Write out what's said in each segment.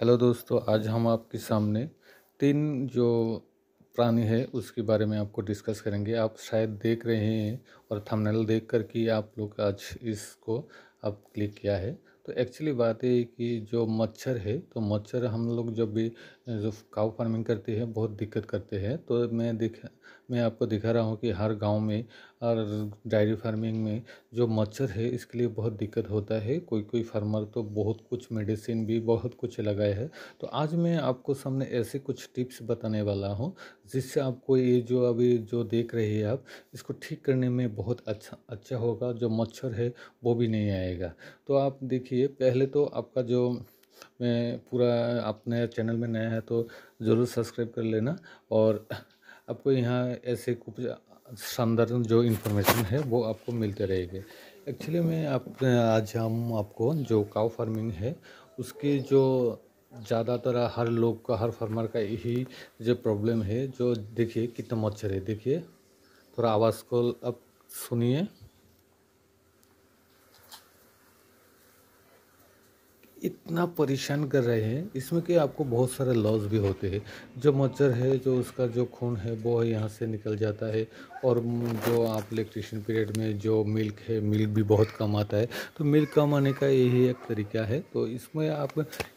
hello दोस्तों आज हम आपके सामने तीन जो प्राणी है उसके बारे में आपको डिस्कस करेंगे आप शायद देख रहे हैं और थंबनेल देख कर कि आप लोग आज इसको आप क्लिक किया है तो एक्चुअली बात है कि जो मच्छर है तो मच्छर हम लोग जब भी जो काउ फार्मिंग करते हैं बहुत दिक्कत करते हैं तो मैं दिख मैं आपको दिखा रहा हूँ कि हर गांव में और डायरी फार्मिंग में जो मच्छर है इसके लिए बहुत दिक्कत होता है कोई कोई फार्मर तो बहुत कुछ मेडिसिन भी बहुत कुछ लगाए है तो आज मैं आपको सामने ऐसे कुछ टिप्स बताने वाला हूँ जिससे आपको ये जो अभी जो देख रहे हैं आप इसको ठीक करने में बहुत अच्छा अच्छा होगा जो मच्छर है वो भी नहीं आएगा तो आप देखिए पहले तो आपका जो में पूरा आप चैनल में नया है तो ज़रूर सब्सक्राइब कर लेना और आपको यहाँ ऐसे कुछ शानदार जो इन्फॉर्मेशन है वो आपको मिलते रहेगी एक्चुअली में आप आज हम आपको जो काउ फार्मिंग है उसके जो ज़्यादातर हर लोग का हर फार्मर का यही जो प्रॉब्लम है जो देखिए कितना मच्छर है देखिए थोड़ा आवाज़ को अब सुनिए इतना परेशान कर रहे हैं इसमें कि आपको बहुत सारे लॉस भी होते हैं जो मच्छर है जो उसका जो खून है वो यहाँ से निकल जाता है और जो आप इलेक्ट्रिशियन पीरियड में जो मिल्क है मिल्क भी बहुत कम आता है तो मिल्क कम आने का यही एक तरीका है तो इसमें आप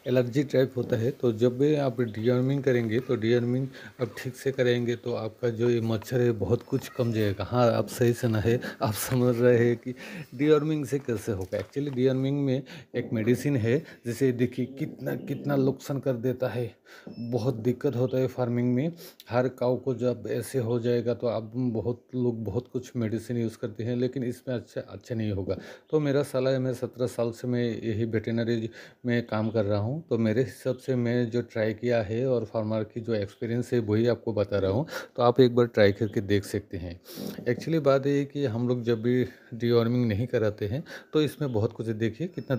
एलर्जी टाइप होता है तो जब भी आप डियर्मिंग करेंगे तो डियर्मिंग आप ठीक से करेंगे तो आपका जो ये मच्छर है बहुत कुछ कम जाएगा हाँ आप सही से ना है आप समझ रहे हैं कि डियर्मिंग से कैसे होगा एक्चुअली डियर्मिंग में एक मेडिसिन है जैसे देखिए कितना कितना नुकसान कर देता है बहुत दिक्कत होता है फार्मिंग में हर काउ को जब ऐसे हो जाएगा तो अब बहुत लोग बहुत कुछ मेडिसिन यूज़ करते हैं लेकिन इसमें अच्छा अच्छा नहीं होगा तो मेरा सलाह है मैं सत्रह साल से मैं यही वेटेनरी में काम कर रहा हूँ तो मेरे हिसाब से मैं जो ट्राई किया है और फार्मर की जो एक्सपीरियंस है वही आपको बता रहा हूँ तो आप एक बार ट्राई करके देख सकते हैं एक्चुअली बात ये कि हम लोग जब भी डिवॉर्मिंग नहीं कराते हैं तो इसमें बहुत कुछ देखिए कितना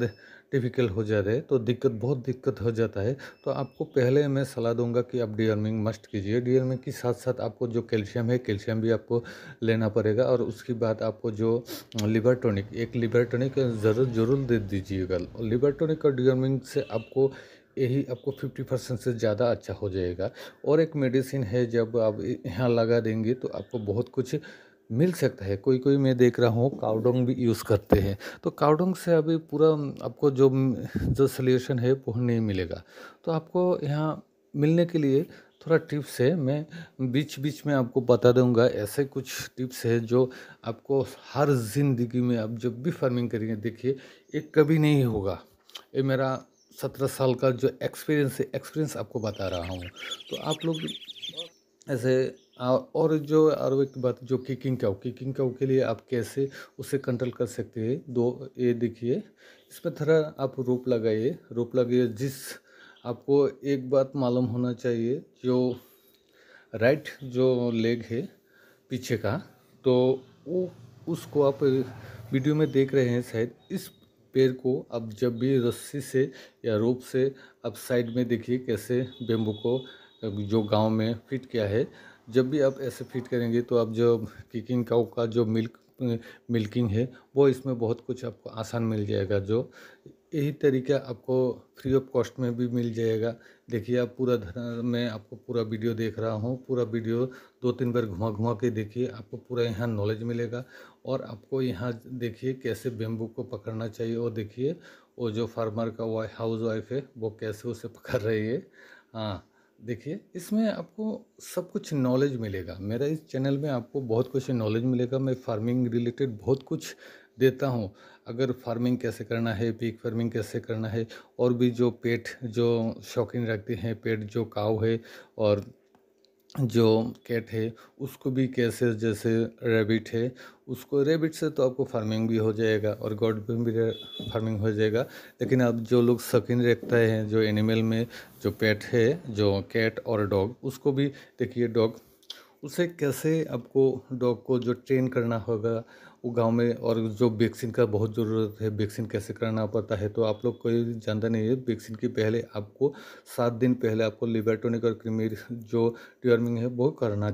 डिफ़िकल्ट हो जा रहे तो दिक्कत बहुत दिक्कत हो जाता है तो आपको पहले मैं सलाह दूंगा कि आप डीअर्मिंग मस्ट कीजिए डीअर्मिंग के साथ साथ आपको जो कैल्शियम है कैल्शियम भी आपको लेना पड़ेगा और उसके बाद आपको जो लिबर टॉनिक एक लिबर टॉनिक ज़रूर जरूर दे दीजिएगा लिबर टॉनिक और डीअर्मिंग से आपको यही आपको 50 परसेंट से ज़्यादा अच्छा हो जाएगा और एक मेडिसिन है जब आप यहाँ लगा देंगे तो आपको बहुत कुछ मिल सकता है कोई कोई मैं देख रहा हूँ काउडोंग भी यूज़ करते हैं तो काउडोंग से अभी पूरा आपको जो जो सल्यूशन है वो नहीं मिलेगा तो आपको यहाँ मिलने के लिए थोड़ा टिप्स है मैं बीच बीच में आपको बता दूंगा ऐसे कुछ टिप्स है जो आपको हर जिंदगी में आप जब भी फार्मिंग करेंगे देखिए ये कभी नहीं होगा ये मेरा सत्रह साल का जो एक्सपीरियंस है एक्सपीरियंस आपको बता रहा हूँ तो आप लोग ऐसे और जो और एक बात जो किकिंग काउ किकिंग काउ के लिए आप कैसे उसे कंट्रोल कर सकते हैं दो ये देखिए इस पर थोड़ा आप रोप लगाइए रोप लगाइए जिस आपको एक बात मालूम होना चाहिए जो राइट जो लेग है पीछे का तो वो उसको आप वीडियो में देख रहे हैं शायद इस पेड़ को आप जब भी रस्सी से या रोप से आप साइड में देखिए कैसे बेम्बू को जो गांव में फिट किया है जब भी आप ऐसे फीड करेंगे तो आप जो किकिंग काउ का जो मिल्क मिल्किंग है वो इसमें बहुत कुछ आपको आसान मिल जाएगा जो यही तरीका आपको फ्री ऑफ कॉस्ट में भी मिल जाएगा देखिए आप पूरा मैं आपको पूरा वीडियो देख रहा हूँ पूरा वीडियो दो तीन बार घुमा घुमा के देखिए आपको पूरा यहाँ नॉलेज मिलेगा और आपको यहाँ देखिए कैसे बेम्बू को पकड़ना चाहिए और देखिए वो जो फार्मर का वाई हाउस वाइफ है वो कैसे उसे पकड़ रही है हाँ देखिए इसमें आपको सब कुछ नॉलेज मिलेगा मेरा इस चैनल में आपको बहुत कुछ नॉलेज मिलेगा मैं फार्मिंग रिलेटेड बहुत कुछ देता हूँ अगर फार्मिंग कैसे करना है पीक फार्मिंग कैसे करना है और भी जो पेट जो शौकीन रखते हैं पेट जो काव है और जो कैट है उसको भी केसेस जैसे रेबिट है उसको रेबिट से तो आपको फार्मिंग भी हो जाएगा और गॉड में भी फार्मिंग हो जाएगा लेकिन अब जो लोग शकिन रखते हैं जो एनिमल में जो पेट है जो कैट और डॉग उसको भी देखिए डॉग उसे कैसे आपको डॉग को जो ट्रेन करना होगा वो गांव में और जो वैक्सीन का बहुत ज़रूरत है वैक्सीन कैसे कराना पड़ता है तो आप लोग कोई जानता नहीं है वैक्सीन के पहले आपको सात दिन पहले आपको लिबर्टोनिक और क्रीमी जो ट्यूर्मिंग है वो करना